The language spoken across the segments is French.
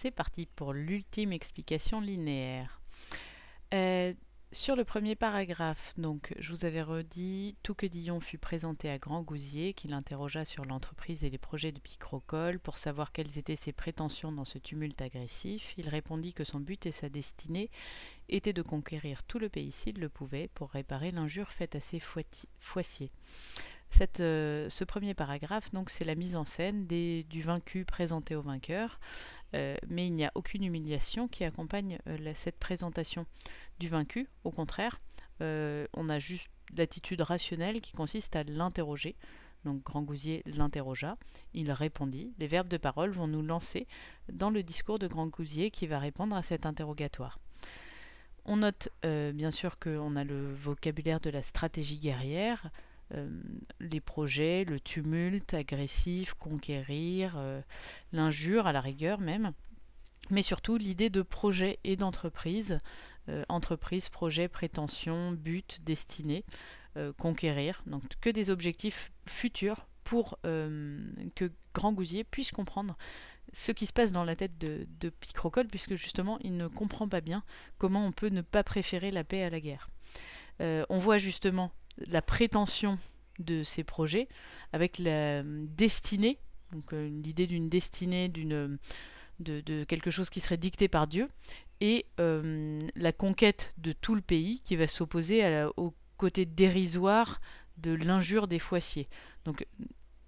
c'est parti pour l'ultime explication linéaire. Euh, sur le premier paragraphe, donc, je vous avais redit tout que Dillon fut présenté à Grand Gousier, qui l'interrogea sur l'entreprise et les projets de Picrocol pour savoir quelles étaient ses prétentions dans ce tumulte agressif. Il répondit que son but et sa destinée étaient de conquérir tout le pays s'il le pouvait pour réparer l'injure faite à ses foissiers. Euh, ce premier paragraphe, donc, c'est la mise en scène du vaincu présenté au vainqueur. Euh, mais il n'y a aucune humiliation qui accompagne euh, cette présentation du vaincu. Au contraire, euh, on a juste l'attitude rationnelle qui consiste à l'interroger. Donc Grand Gousier l'interrogea, il répondit. Les verbes de parole vont nous lancer dans le discours de Grand Gousier qui va répondre à cet interrogatoire. On note bien sûr qu'on a le vocabulaire de la stratégie guerrière, euh, les projets, le tumulte agressif, conquérir, euh, l'injure à la rigueur même, mais surtout l'idée de projet et d'entreprise, euh, entreprise, projet, prétention, but, destinée, conquérir, donc que des objectifs futurs pour que Grand Gousier puisse comprendre ce qui se passe dans la tête de, de Picrocole, puisque justement il ne comprend pas bien comment on peut ne pas préférer la paix à la guerre. on voit justement la prétention de ces projets avec la destinée, donc euh, l'idée d'une destinée, d'une de, quelque chose qui serait dicté par Dieu, et euh, la conquête de tout le pays qui va s'opposer au côté dérisoire de l'injure des foissiers. Donc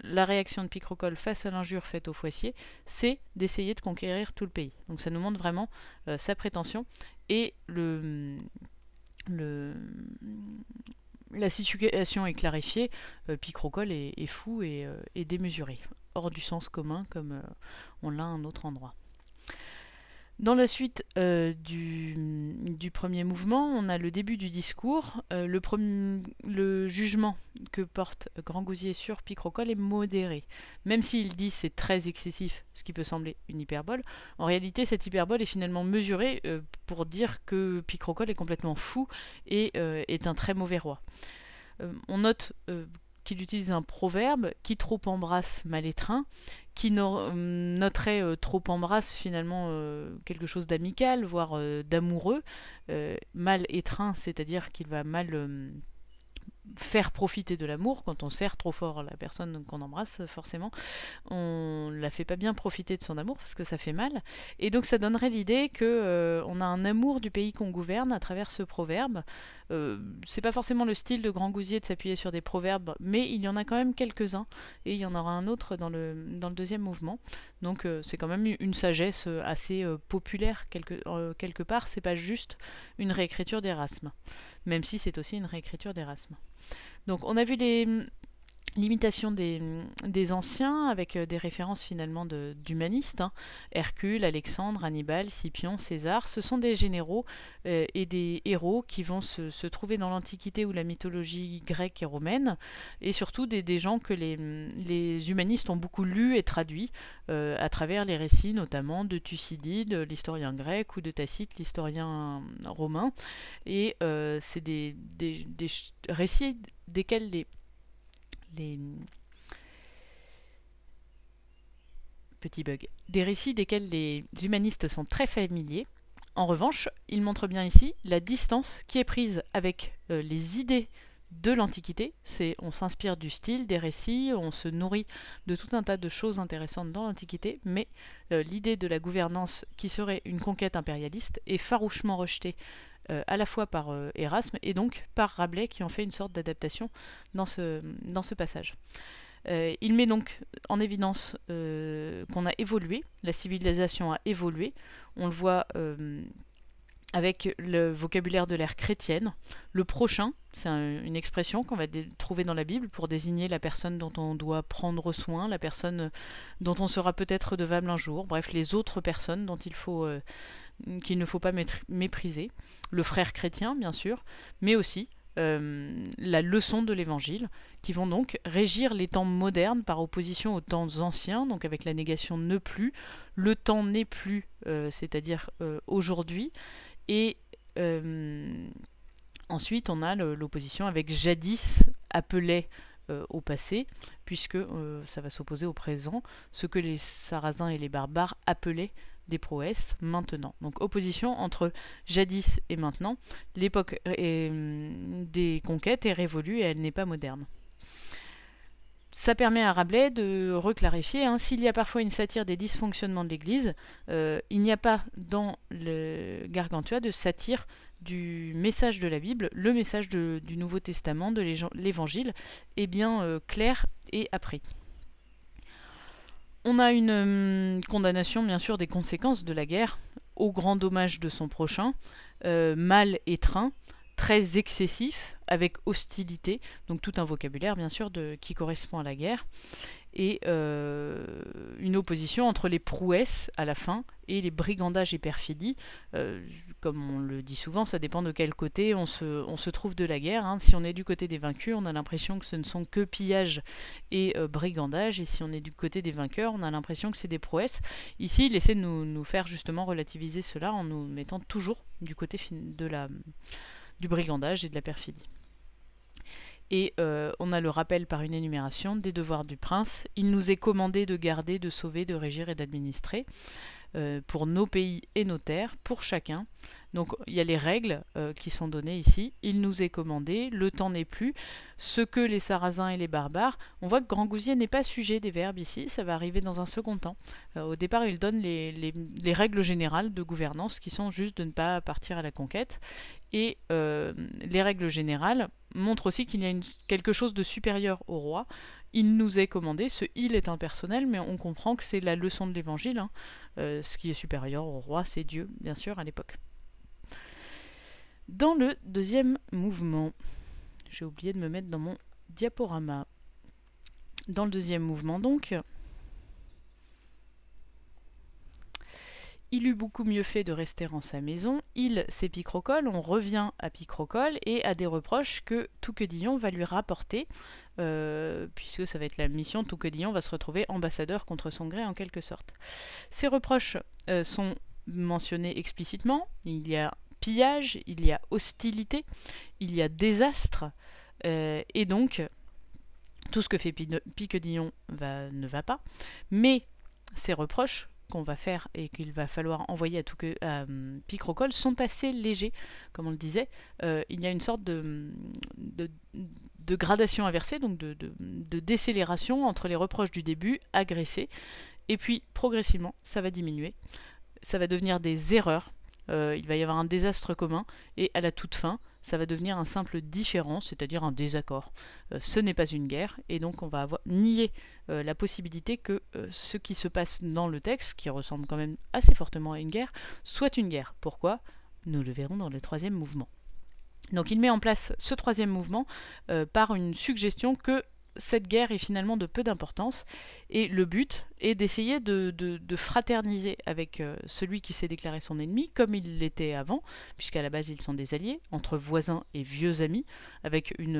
la réaction de Picrocole face à l'injure faite aux foissiers, c'est d'essayer de conquérir tout le pays. Donc ça nous montre vraiment euh, sa prétention et le, le, la situation est clarifiée, euh, Picrocol est, fou et, est euh, démesuré, hors du sens commun comme euh, on l'a à un autre endroit. Dans la suite euh, du, premier mouvement, on a le début du discours. Euh, le, jugement que porte Grand Gousier sur Picrocole est modéré. Même s'il dit c'est très excessif, ce qui peut sembler une hyperbole, en réalité cette hyperbole est finalement mesurée euh, pour dire que Picrocole est complètement fou et est un très mauvais roi. on note qu'il utilise un proverbe qui trop embrasse mal étreint, qui hum, noterait euh, trop embrasse finalement euh, quelque chose d'amical, voire euh, d'amoureux, mal étreint, c'est-à-dire qu'il va mal hum, faire profiter de l'amour quand on serre trop fort la personne qu'on embrasse forcément on la fait pas bien profiter de son amour parce que ça fait mal et donc ça donnerait l'idée qu'on a un amour du pays qu'on gouverne à travers ce proverbe euh, c'est pas forcément le style de Grand Gousier de s'appuyer sur des proverbes, mais il y en a quand même quelques-uns, et il y en aura un autre dans le, dans le deuxième mouvement. Donc euh, c'est quand même une sagesse euh, assez populaire quelque, quelque part, c'est pas juste une réécriture d'Erasme, même si c'est aussi une réécriture d'Erasme. Donc on a vu les, l'imitation mm, des, anciens avec euh, des références finalement d'humanistes. Hein. Hercule, Alexandre, Hannibal, Scipion, César, ce sont des généraux euh, et des héros qui vont se, trouver dans l'Antiquité ou la mythologie grecque et romaine, et surtout des, des gens que les, mm, les, humanistes ont beaucoup lu et traduit euh, à travers les récits notamment de Thucydide, l'historien grec, ou de Tacite, l'historien romain. Et c'est des, des récits desquels les les petits bugs, des récits desquels les humanistes sont très familiers. En revanche, il montre bien ici la distance qui est prise avec euh, les idées de l'Antiquité. C'est on s'inspire du style, des récits, on se nourrit de tout un tas de choses intéressantes dans l'Antiquité, mais euh, l'idée de la gouvernance qui serait une conquête impérialiste est farouchement rejetée euh, à la fois par euh, Erasme et donc par Rabelais qui en fait une sorte d'adaptation dans ce, dans ce passage. Euh, il met donc en évidence qu'on a évolué, la civilisation a évolué. On le voit avec le vocabulaire de l'ère chrétienne. Le prochain, c'est une expression qu'on va trouver dans la Bible pour désigner la personne dont on doit prendre soin, la personne dont on sera peut-être devable un jour, bref, les autres personnes dont il faut qu'il ne faut pas mépriser, le frère chrétien bien sûr, mais aussi euh, la leçon de l'Évangile, qui vont donc régir les temps modernes par opposition aux temps anciens, donc avec la négation ne plus, le temps n'est plus, euh, c'est-à-dire euh, aujourd'hui, et ensuite on a l'opposition avec jadis appelait au passé, puisque ça va s'opposer au présent, ce que les Sarrasins et les barbares appelaient des prouesses maintenant. Donc opposition entre jadis et maintenant. L'époque mm, des conquêtes est révolue et elle n'est pas moderne. Ça permet à Rabelais de reclarifier, hein, s'il y a parfois une satire des dysfonctionnements de l'Église, euh, il n'y a pas dans le Gargantua de satire du message de la Bible, le message du Nouveau Testament, de l'Évangile, est eh bien euh, clair et appris. On a une hum, condamnation, bien sûr, des conséquences de la guerre, au grand dommage de son prochain, euh, mal étreint, très excessif, avec hostilité, donc tout un vocabulaire, bien sûr, de, qui correspond à la guerre, et euh, une opposition entre les prouesses à la fin et les brigandages et perfidies. Euh, comme on le dit souvent, ça dépend de quel côté on se, trouve de la guerre. Hein. Si on est du côté des vaincus, on a l'impression que ce ne sont que pillages et brigandage. Euh, brigandages. Et si on est du côté des vainqueurs, on a l'impression que c'est des prouesses. Ici, il essaie de nous, faire justement relativiser cela en nous mettant toujours du côté de la, du brigandage et de la perfidie. Et euh, on a le rappel par une énumération des devoirs du prince. Il nous est commandé de garder, de sauver, de régir et d'administrer. Euh, pour nos pays et nos terres, pour chacun. Donc il y a les règles euh, qui sont données ici. Il nous est commandé, le temps n'est plus, ce que les Sarrasins et les barbares. On voit que Grand Gousier n'est pas sujet des verbes ici, ça va arriver dans un second temps. Euh, au départ, il donne les, règles générales de gouvernance qui sont juste de ne pas partir à la conquête. Et les règles générales montrent aussi qu'il y a quelque chose de supérieur au roi il nous est commandé, ce il est impersonnel, mais on comprend que c'est la leçon de l'évangile, hein. euh, ce qui est supérieur au roi, c'est Dieu, bien sûr, à l'époque. Dans le deuxième mouvement, j'ai oublié de me mettre dans mon diaporama. Dans le deuxième mouvement donc, Il eut beaucoup mieux fait de rester en sa maison. Il, c'est Picrocole, on revient à Picrocole et à des reproches que Touquet-Dillon va lui rapporter, euh, puisque ça va être la mission, Touquet-Dillon va se retrouver ambassadeur contre son gré en quelque sorte. Ces reproches euh, sont mentionnés explicitement, il y a pillage, il y a hostilité, il y a désastre, euh, et donc tout ce que fait Piquedillon va, ne va pas, mais ces reproches qu'on va faire et qu'il va falloir envoyer à, tout que, hum, Picrocol sont assez légers, comme on le disait. Euh, il y a une sorte de, hum, de, gradation inversée, donc de, décélération entre les reproches du début, agressés, et puis progressivement, ça va diminuer. Ça va devenir des erreurs. Euh, il va y avoir un désastre commun, et à la toute fin, ça va devenir un simple différent, c'est-à-dire un désaccord. Euh, ce n'est pas une guerre, et donc on va nier euh, la possibilité que euh, ce qui se passe dans le texte, qui ressemble quand même assez fortement à une guerre, soit une guerre. Pourquoi Nous le verrons dans le troisième mouvement. Donc il met en place ce troisième mouvement par une suggestion que cette guerre est finalement de peu d'importance, et le but, et d'essayer de, fraterniser avec euh, celui qui s'est déclaré son ennemi, comme il l'était avant, puisqu'à la base ils sont des alliés, entre voisins et vieux amis, avec une,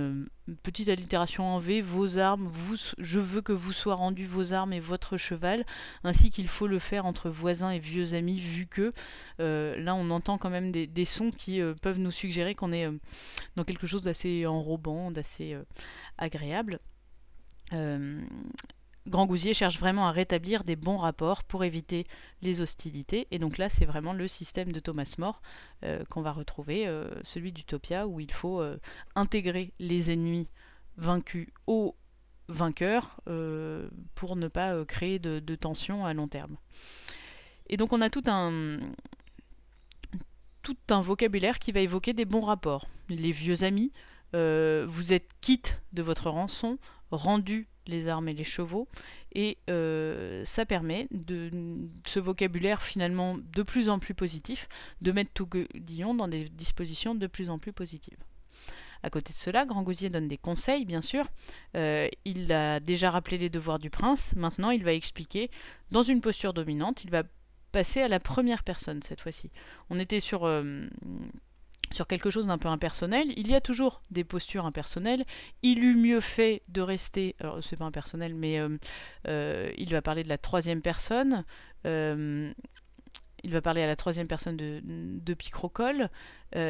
euh, petite allitération en V, vos armes, vous, je veux que vous soyez rendu vos armes et votre cheval, ainsi qu'il faut le faire entre voisins et vieux amis, vu que euh, là on entend quand même des, sons qui peuvent nous suggérer qu'on est dans quelque chose d'assez enrobant, d'assez agréable. Grand Gousier cherche vraiment à rétablir des bons rapports pour éviter les hostilités. Et donc là, c'est vraiment le système de Thomas More euh, qu'on va retrouver, euh, celui d'Utopia, où il faut euh, intégrer les ennemis vaincus aux vainqueurs pour ne pas créer de, de tensions à long terme. Et donc on a tout un, tout un vocabulaire qui va évoquer des bons rapports. Les vieux amis, vous êtes quitte de votre rançon, rendu les armes et les chevaux, et euh, ça permet de ce vocabulaire finalement de plus en plus positif, de mettre Guillon dans des dispositions de plus en plus positives. À côté de cela, Grand Gousier donne des conseils, bien sûr. Euh, il a déjà rappelé les devoirs du prince, maintenant il va expliquer, dans une posture dominante, il va passer à la première personne cette fois-ci. On était sur... Euh, sur quelque chose d'un peu impersonnel, il y a toujours des postures impersonnelles. Il eut mieux fait de rester, alors c'est pas impersonnel, mais euh, euh, il va parler de la troisième personne. Euh, il va parler à la troisième personne de, de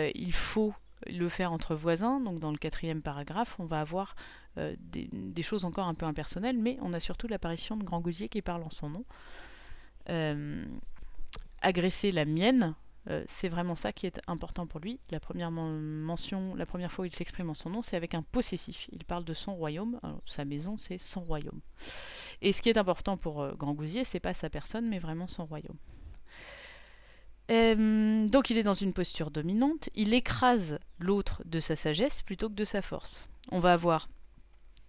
il faut le faire entre voisins. Donc dans le quatrième paragraphe, on va avoir des, des, choses encore un peu impersonnelles, mais on a surtout l'apparition de Grand Gosier qui parle en son nom. agresser la mienne, euh, c'est vraiment ça qui est important pour lui. La première mention, la première fois où il s'exprime en son nom, c'est avec un possessif. Il parle de son royaume, sa maison c'est son royaume. Et ce qui est important pour euh, Grand Gousier, c'est pas sa personne, mais vraiment son royaume. Euh, donc il est dans une posture dominante, il écrase l'autre de sa sagesse plutôt que de sa force. On va avoir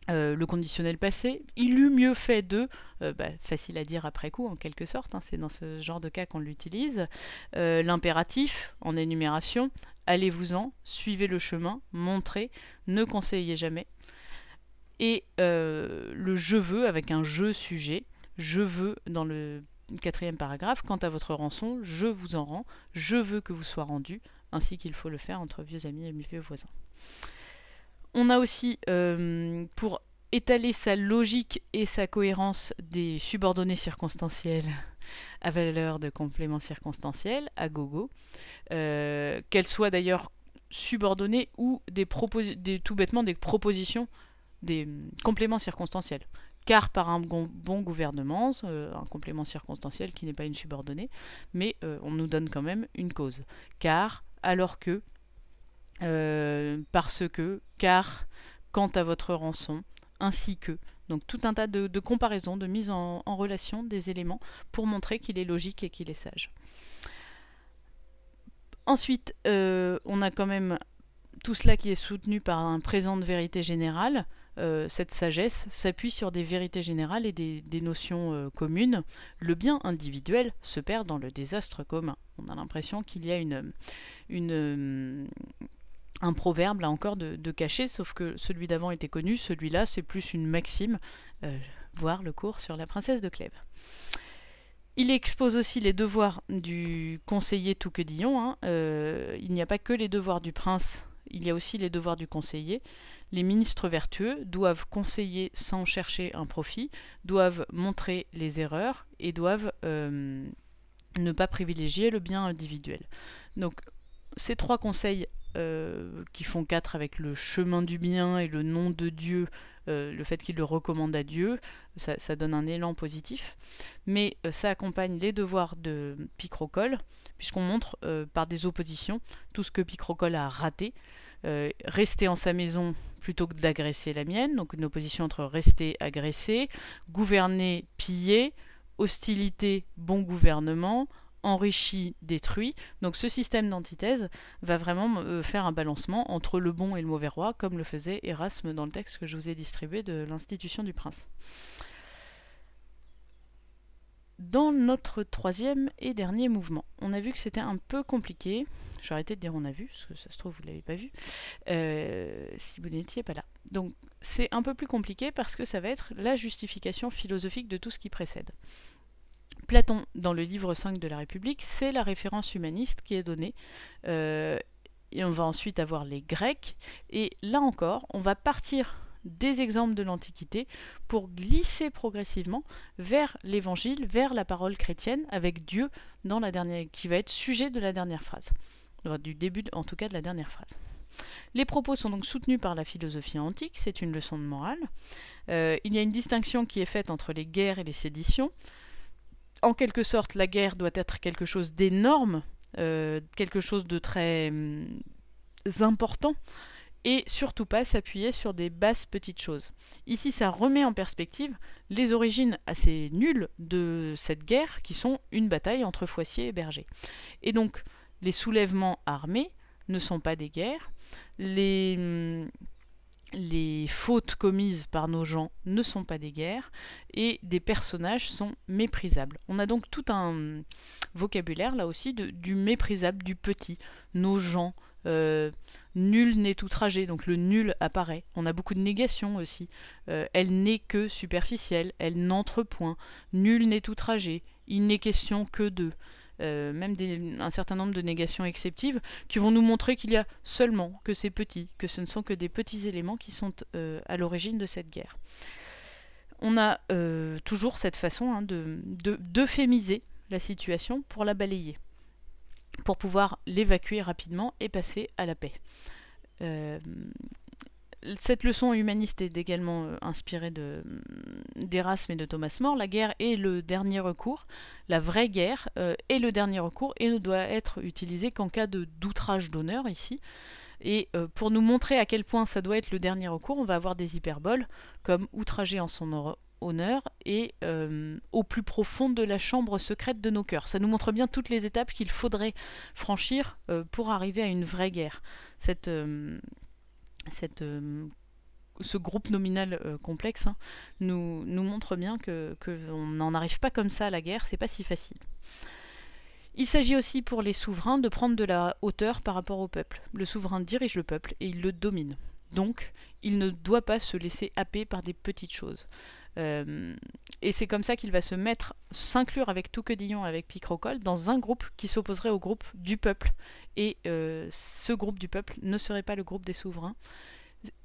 euh, le conditionnel passé, il eût mieux fait de, euh, bah, facile à dire après coup en quelque sorte, hein, c'est dans ce genre de cas qu'on l'utilise, euh, l'impératif en énumération, allez-vous-en, suivez le chemin, montrez, ne conseillez jamais, et le je veux avec un je sujet, je veux dans le quatrième paragraphe, quant à votre rançon, je vous en rends, je veux que vous soyez rendu, ainsi qu'il faut le faire entre vieux amis et vieux voisins. On a aussi, euh, pour étaler sa logique et sa cohérence, des subordonnées circonstancielles à valeur de complément circonstanciel, à gogo, euh, qu'elles soient d'ailleurs subordonnées ou des, des tout bêtement des propositions, des hum, compléments circonstanciels car par un bon, gouvernement, euh, un complément circonstanciel qui n'est pas une subordonnée, mais on nous donne quand même une cause. Car, alors que, euh, parce que, car, quant à votre rançon, ainsi que. Donc tout un tas de, comparaisons, de mise en, relation des éléments pour montrer qu'il est logique et qu'il est sage. Ensuite, euh, on a quand même tout cela qui est soutenu par un présent de vérité générale. Euh, cette sagesse s'appuie sur des vérités générales et des, notions communes. Le bien individuel se perd dans le désastre commun. On a l'impression qu'il y a une, un proverbe, là encore, de, cacher sauf que celui d'avant était connu, celui-là, c'est plus une maxime, euh, voir le cours sur la princesse de Clèves. Il expose aussi les devoirs du conseiller tout Hein, euh, il n'y a pas que les devoirs du prince, il y a aussi les devoirs du conseiller. Les ministres vertueux doivent conseiller sans chercher un profit, doivent montrer les erreurs et doivent euh, ne pas privilégier le bien individuel. Donc ces trois conseils euh, qui font quatre avec le chemin du bien et le nom de Dieu, euh, le fait qu'il le recommande à Dieu, ça, donne un élan positif. Mais euh, ça accompagne les devoirs de Picrocole, puisqu'on montre par des oppositions tout ce que Picrocole a raté. rester en sa maison plutôt que d'agresser la mienne, donc une opposition entre rester, agressé »,« gouverner, piller, hostilité, bon gouvernement, enrichi, détruit. Donc ce système d'antithèse va vraiment euh, faire un balancement entre le bon et le mauvais roi, comme le faisait Erasme dans le texte que je vous ai distribué de l'institution du prince. Dans notre troisième et dernier mouvement, on a vu que c'était un peu compliqué. vais arrêter de dire on a vu, parce que ça se trouve vous ne l'avez pas vu, euh, si vous n'étiez pas là. Donc c'est un peu plus compliqué parce que ça va être la justification philosophique de tout ce qui précède. Platon dans le livre 5 de la République, c'est la référence humaniste qui est donnée. Euh, et on va ensuite avoir les Grecs. Et là encore, on va partir des exemples de l'Antiquité pour glisser progressivement vers l'Évangile, vers la parole chrétienne, avec Dieu dans la dernière, qui va être sujet de la dernière phrase, du début en tout cas de la dernière phrase. Les propos sont donc soutenus par la philosophie antique, c'est une leçon de morale. Euh, il y a une distinction qui est faite entre les guerres et les séditions en quelque sorte, la guerre doit être quelque chose d'énorme, euh, quelque chose de très hum, important, et surtout pas s'appuyer sur des basses petites choses. Ici, ça remet en perspective les origines assez nulles de cette guerre, qui sont une bataille entre foissiers et bergers. Et donc, les soulèvements armés ne sont pas des guerres. Les hum, les fautes commises par nos gens ne sont pas des guerres et des personnages sont méprisables. On a donc tout un vocabulaire là aussi du méprisable, du petit, nos gens. Euh, nul n'est outragé, donc le nul apparaît. On a beaucoup de négations aussi. Euh, elle n'est que superficielle, elle n'entre point. Nul n'est outragé, il n'est question que d'eux. Euh, même un certain nombre de négations exceptives, qui vont nous montrer qu'il y a seulement que c'est petit, que ce ne sont que des petits éléments qui sont euh, à l'origine de cette guerre. On a euh, toujours cette façon hein, d'euphémiser de, la situation pour la balayer, pour pouvoir l'évacuer rapidement et passer à la paix cette leçon humaniste est également inspirée de, d'Erasme et de Thomas More, la guerre est le dernier recours, la vraie guerre euh, est le dernier recours et ne doit être utilisée qu'en cas d'outrage d'honneur ici. Et euh, pour nous montrer à quel point ça doit être le dernier recours, on va avoir des hyperboles comme outrager en son honneur et euh, au plus profond de la chambre secrète de nos cœurs. Ça nous montre bien toutes les étapes qu'il faudrait franchir pour arriver à une vraie guerre. Cette cette ce groupe nominal euh, complexe hein, nous, montre bien que, n'en arrive pas comme ça à la guerre, c'est pas si facile. Il s'agit aussi pour les souverains de prendre de la hauteur par rapport au peuple. Le souverain dirige le peuple et il le domine. Donc, il ne doit pas se laisser happer par des petites choses. Euh, et c'est comme ça qu'il va se mettre, s'inclure avec Touquet-Dillon, avec Picrocol, dans un groupe qui s'opposerait au groupe du peuple. Et euh, ce groupe du peuple ne serait pas le groupe des souverains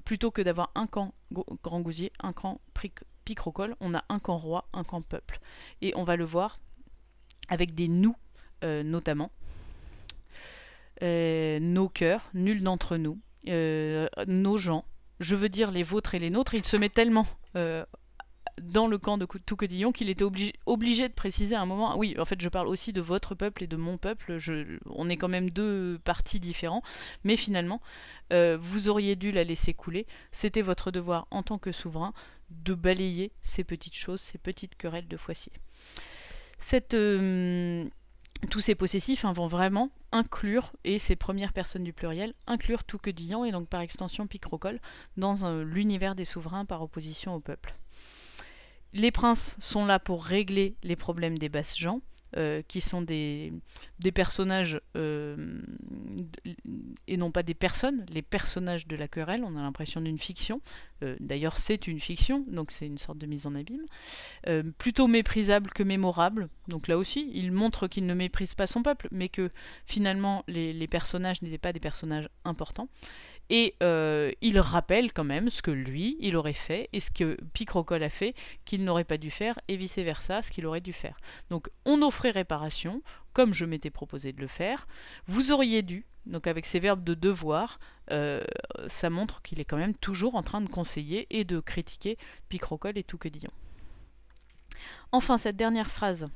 plutôt que d'avoir un camp grand gousier, un camp picrocole, on a un camp roi, un camp peuple. Et on va le voir avec des nous euh, notamment. Euh, nos cœurs, nul d'entre nous, euh, nos gens, je veux dire les vôtres et les nôtres, il se met tellement dans le camp de Toucodillon, qu'il était obligé, de préciser à un moment, oui, en fait je parle aussi de votre peuple et de mon peuple, on est quand même deux partis différents, mais finalement, euh, vous auriez dû la laisser couler, c'était votre devoir en tant que souverain de balayer ces petites choses, ces petites querelles de foissier. Euh, tous ces possessifs hein, vont vraiment inclure, et ces premières personnes du pluriel, inclure Touquedillon et donc par extension Picrocole dans euh, l'univers des souverains par opposition au peuple les princes sont là pour régler les problèmes des basses gens, euh, qui sont des, des personnages euh, et non pas des personnes, les personnages de la querelle, on a l'impression d'une fiction. Euh, d'ailleurs, c'est une fiction, donc c'est une sorte de mise en abîme. plutôt méprisable que mémorable, donc là aussi, il montre qu'il ne méprise pas son peuple, mais que finalement les personnages n'étaient pas des personnages importants. Et euh, il rappelle quand même ce que lui, il aurait fait, et ce que Picrocol a fait, qu'il n'aurait pas dû faire, et vice-versa, ce qu'il aurait dû faire. Donc on offrait réparation, comme je m'étais proposé de le faire. Vous auriez dû, donc avec ces verbes de devoir, euh, ça montre qu'il est quand même toujours en train de conseiller et de critiquer Picrocol et tout que disons. Enfin, cette dernière phrase,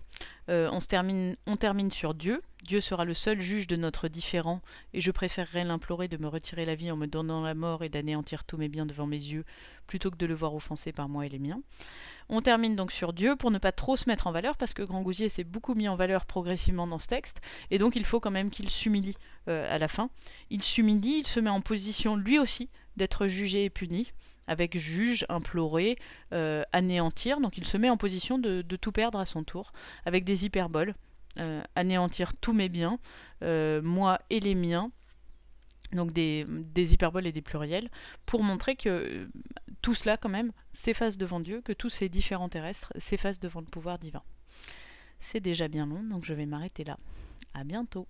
euh, on, se termine, on termine sur Dieu. Dieu sera le seul juge de notre différend, et je préférerais l'implorer de me retirer la vie en me donnant la mort et d'anéantir tous mes biens devant mes yeux, plutôt que de le voir offensé par moi et les miens. On termine donc sur Dieu pour ne pas trop se mettre en valeur, parce que Grand Gousier s'est beaucoup mis en valeur progressivement dans ce texte, et donc il faut quand même qu'il s'humilie euh, à la fin, il s'humilie, il se met en position lui aussi d'être jugé et puni, avec juge, imploré, euh, anéantir. Donc il se met en position de, tout perdre à son tour, avec des hyperboles. Euh, anéantir tous mes biens, moi et les miens, donc des, des, hyperboles et des pluriels, pour montrer que tout cela quand même s'efface devant Dieu, que tous ces différents terrestres s'effacent devant le pouvoir divin. C'est déjà bien long, donc je vais m'arrêter là. À bientôt